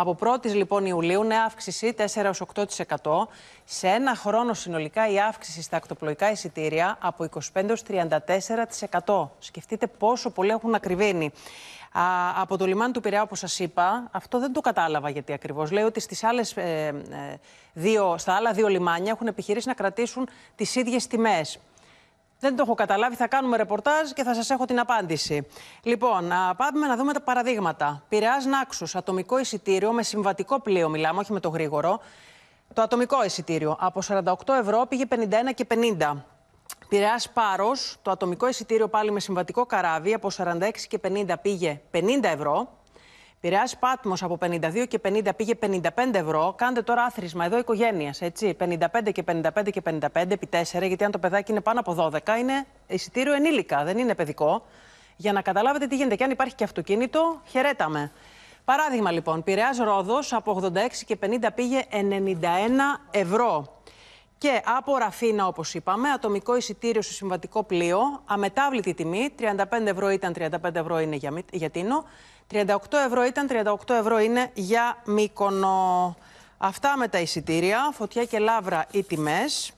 Από 1η λοιπόν Ιουλίου, νέα αύξηση 4-8%. Σε ένα χρόνο συνολικά η αύξηση στα ακτοπλοϊκά εισιτήρια από 25-34%. Σκεφτείτε πόσο πολύ έχουν ακριβήνει. Α, από το λιμάνι του Πειραιά, όπως σας είπα, αυτό δεν το κατάλαβα γιατί ακριβώς. Λέει ότι στις άλλες, ε, ε στα άλλα δύο λιμάνια έχουν επιχειρήσει να κρατήσουν τις ίδιες τιμές. Δεν το έχω καταλάβει. Θα κάνουμε ρεπορτάζ και θα σας έχω την απάντηση. Λοιπόν, πάμε να δούμε τα παραδείγματα. Πειραιάς Νάξους, ατομικό εισιτήριο με συμβατικό πλοίο, μιλάμε, όχι με το γρήγορο. Το ατομικό εισιτήριο από 48 ευρώ πήγε 51 και 50. Πειραιάς Πάρος, το ατομικό εισιτήριο πάλι με συμβατικό καράβι από 46 και 50 πήγε 50 ευρώ. Πειραιάς Πάτμος από 52 και 50 πήγε 55 ευρώ. Κάντε τώρα άθροισμα. Εδώ οικογένειας, έτσι. 55 και 55 και 55 επί 4, γιατί αν το παιδάκι είναι πάνω από 12, είναι εισιτήριο ενήλικα, δεν είναι παιδικό. Για να καταλάβετε τι γίνεται. Και αν υπάρχει και αυτοκίνητο, χαιρέταμε. Παράδειγμα λοιπόν, Πειραιάς Ρόδος από 86 και 50 πήγε 91 ευρώ. Και από Ραφίνα, όπως είπαμε, ατομικό εισιτήριο στο συμβατικό πλοίο, αμετάβλητη τιμή. 35 ευρώ ήταν 35 ευρώ είναι για, για Τίνο. 38 ευρώ ήταν 38 ευρώ είναι για Μύκονο. Αυτά με τα εισιτήρια. Φωτιά και λάβρα οι τιμές.